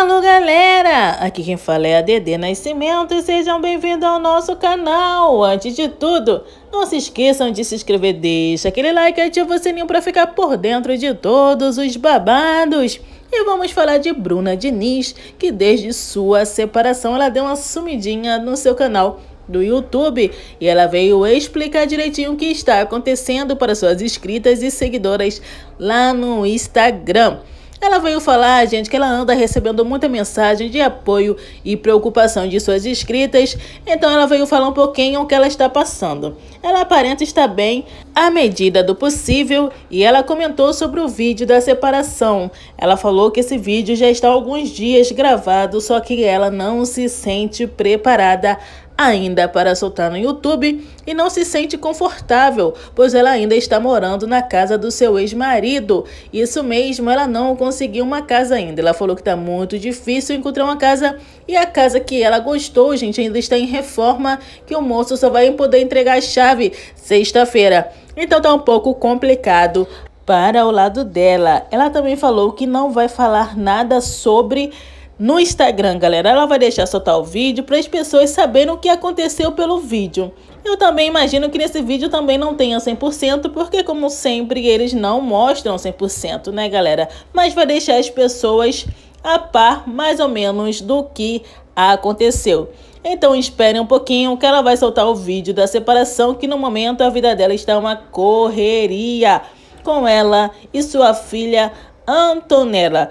Alô galera, aqui quem fala é a Dedê Nascimento e sejam bem-vindos ao nosso canal. Antes de tudo, não se esqueçam de se inscrever, deixa aquele like e ativa o sininho para ficar por dentro de todos os babados. E vamos falar de Bruna Diniz, que desde sua separação ela deu uma sumidinha no seu canal do YouTube e ela veio explicar direitinho o que está acontecendo para suas inscritas e seguidoras lá no Instagram. Ela veio falar, gente, que ela anda recebendo muita mensagem de apoio e preocupação de suas inscritas, então ela veio falar um pouquinho o que ela está passando. Ela aparenta estar bem à medida do possível e ela comentou sobre o vídeo da separação. Ela falou que esse vídeo já está há alguns dias gravado, só que ela não se sente preparada ainda para soltar no YouTube e não se sente confortável, pois ela ainda está morando na casa do seu ex-marido. Isso mesmo, ela não conseguiu uma casa ainda. Ela falou que está muito difícil encontrar uma casa e a casa que ela gostou, gente, ainda está em reforma, que o moço só vai poder entregar a chave sexta-feira. Então tá um pouco complicado para o lado dela. Ela também falou que não vai falar nada sobre no Instagram, galera. Ela vai deixar soltar o vídeo para as pessoas saberem o que aconteceu pelo vídeo. Eu também imagino que nesse vídeo também não tenha 100%, porque como sempre eles não mostram 100%, né, galera? Mas vai deixar as pessoas a par mais ou menos do que aconteceu. Então esperem um pouquinho que ela vai soltar o vídeo da separação, que no momento a vida dela está uma correria com ela e sua filha Antonella.